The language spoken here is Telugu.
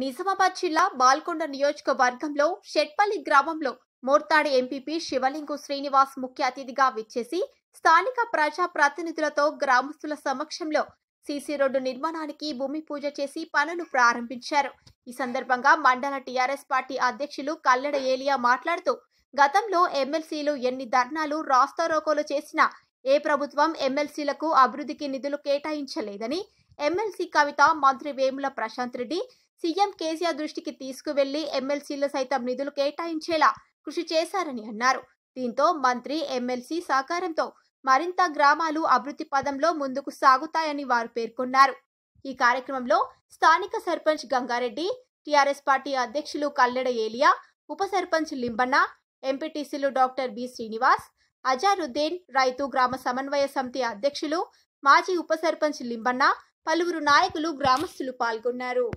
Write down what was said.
నిజామాబాద్ జిల్లా బాల్కొండ నియోజకవర్గంలో షెట్పల్లి గ్రామంలో మోర్తాడి ఎంపీపీ శివలింగు శ్రీనివాస్ ముఖ్య అతిథిగా విచ్చేసి స్థానిక ప్రజా ప్రతినిధులతో గ్రామస్తుల సమక్షంలో సీసీ రోడ్డు నిర్మాణానికి భూమి పూజ చేసి పనులు ప్రారంభించారు ఈ సందర్భంగా మండల టీఆర్ఎస్ పార్టీ అధ్యక్షులు కల్లెడ ఏలియా మాట్లాడుతూ గతంలో ఎమ్మెల్సీలు ఎన్ని ధర్నాలు రాస్తారోకోలు చేసినా ఏ ప్రభుత్వం ఎమ్మెల్సీలకు అభివృద్ధికి నిధులు కేటాయించలేదని ఎమ్మెల్సీ కవిత మంత్రి వేముల ప్రశాంత్ రెడ్డి సీఎం కేసీఆర్ దృష్టికి తీసుకువెళ్లి ఎమ్మెల్సీలు సైతం నిధులు కేటాయించేలా కృషి చేశారని అన్నారు దీంతో మంత్రి ఎమ్మెల్సీ సహకారంతో మరింత గ్రామాలు అభివృద్ధి పదంలో ముందుకు సాగుతాయని వారు పేర్కొన్నారు ఈ కార్యక్రమంలో స్థానిక సర్పంచ్ గంగారెడ్డి టీఆర్ఎస్ పార్టీ అధ్యక్షులు కల్లెడ ఏలియా ఉప సర్పంచ్ లింబన్న ఎంపీటీసీలు డాక్టర్ బి శ్రీనివాస్ అజారుద్దీన్ రైతు గ్రామ సమన్వయ సమితి అధ్యక్షులు మాజీ ఉప సర్పంచ్ లింబన్న పలువురు నాయకులు గ్రామస్తులు పాల్గొన్నారు